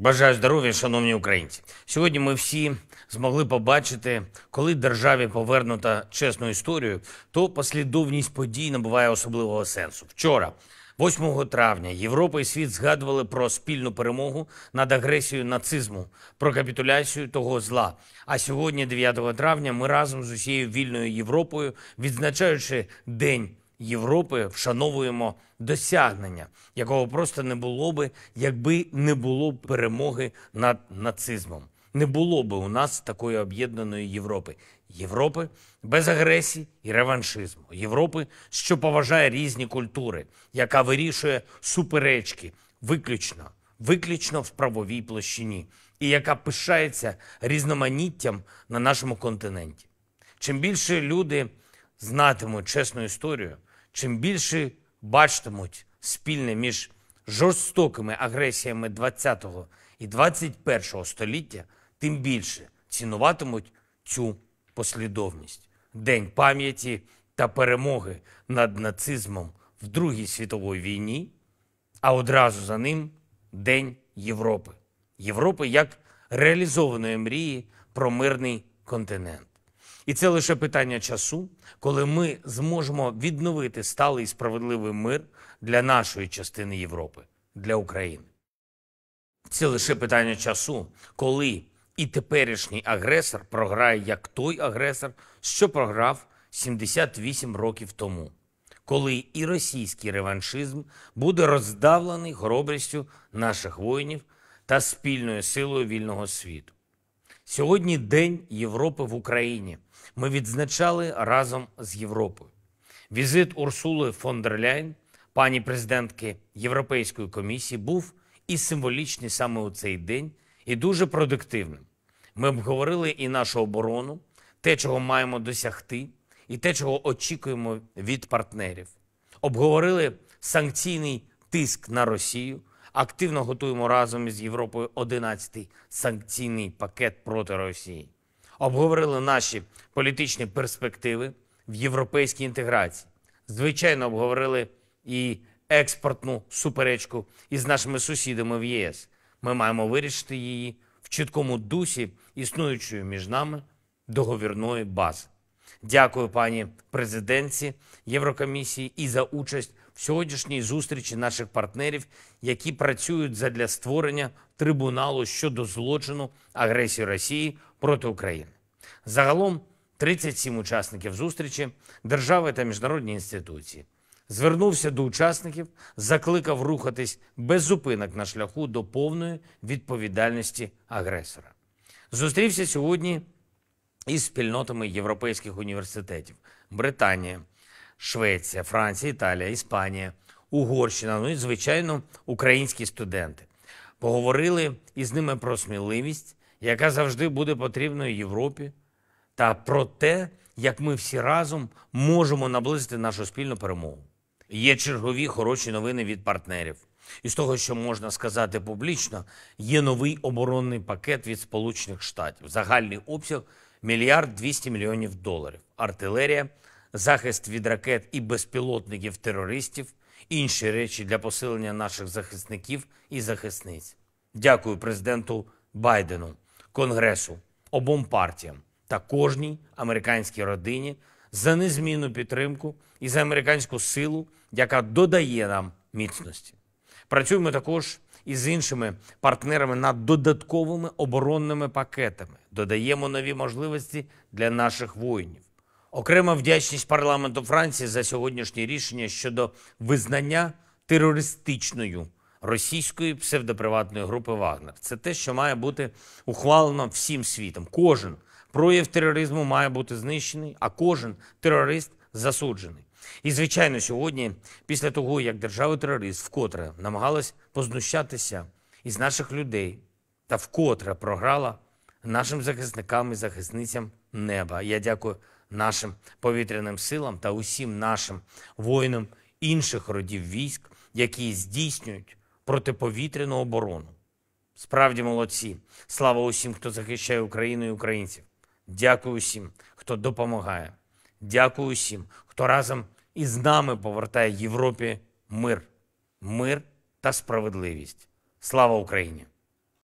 Бажаю здоров'я, шановні українці. Сьогодні ми всі змогли побачити, коли державі повернута чесну історію, то послідовність подій набуває особливого сенсу. Вчора, 8 травня, Європа і світ згадували про спільну перемогу над агресією нацизму, про капітуляцію того зла. А сьогодні, 9 травня, ми разом з усією вільною Європою, відзначаючи день. Європи вшановуємо досягнення, якого просто не було би, якби не було перемоги над нацизмом. Не було би у нас такої об'єднаної Європи. Європи без агресії і реваншизму, Європи, що поважає різні культури, яка вирішує суперечки виключно, виключно в правовій площині, і яка пишається різноманіттям на нашому континенті. Чим більше люди знатимуть чесну історію чим більше бачитимуть спільне між жорстокими агресіями 20-го і 21-го століття, тим більше цінуватимуть цю послідовність. День пам'яті та перемоги над нацизмом в Другій світовій війні, а одразу за ним День Європи. Європи як реалізованої мрії про мирний континент. І це лише питання часу, коли ми зможемо відновити сталий і справедливий мир для нашої частини Європи, для України. Це лише питання часу, коли і теперішній агресор програє як той агресор, що програв 78 років тому, коли і російський реваншизм буде роздавлений хоробрістю наших воїнів та спільною силою вільного світу. Сьогодні День Європи в Україні. Ми відзначали разом з Європою. Візит Урсули фон дер Ляйн, пані президентки Європейської комісії, був і символічний саме у цей день, і дуже продуктивним. Ми обговорили і нашу оборону, те, чого маємо досягти, і те, чого очікуємо від партнерів. Обговорили санкційний тиск на Росію, активно готуємо разом із Європою 11-й санкційний пакет проти Росії. Обговорили наші політичні перспективи в європейській інтеграції. Звичайно, обговорили і експортну суперечку із нашими сусідами в ЄС. Ми маємо вирішити її в чіткому дусі існуючої між нами договірної бази. Дякую пані президентці Єврокомісії і за участь в сьогоднішній зустрічі наших партнерів, які працюють задля створення трибуналу щодо злочину агресії Росії проти України. Загалом 37 учасників зустрічі, держави та міжнародні інституції. Звернувся до учасників, закликав рухатись без зупинок на шляху до повної відповідальності агресора. Зустрівся сьогодні із спільнотами європейських університетів: Британія, Швеція, Франція, Італія, Іспанія, Угорщина. Ну і звичайно, українські студенти поговорили із ними про сміливість, яка завжди буде потрібною Європі, та про те, як ми всі разом можемо наблизити нашу спільну перемогу. Є чергові хороші новини від партнерів. І з того, що можна сказати публічно, є новий оборонний пакет від Сполучених Штатів, загальний обсяг мільярд 200 мільйонів доларів, артилерія, захист від ракет і безпілотників терористів, інші речі для посилення наших захисників і захисниць. Дякую президенту Байдену, Конгресу, обом партіям та кожній американській родині за незмінну підтримку і за американську силу, яка додає нам міцності. Працюємо також із іншими партнерами над додатковими оборонними пакетами, додаємо нові можливості для наших воїнів. Окрема вдячність парламенту Франції за сьогоднішнє рішення щодо визнання терористичною російської псевдоприватної групи Вагнер. Це те, що має бути ухвалено всім світом. Кожен прояв тероризму має бути знищений, а кожен терорист засуджений. І, звичайно, сьогодні, після того, як держава-терорист вкотре намагалась познущатися із наших людей та вкотре програла нашим захисникам і захисницям неба. Я дякую нашим повітряним силам та усім нашим воїнам інших родів військ, які здійснюють протиповітряну оборону. Справді молодці. Слава усім, хто захищає Україну і українців. Дякую усім, хто допомагає. Дякую усім, хто разом із нами повертає Європі мир, мир та справедливість. Слава Україні!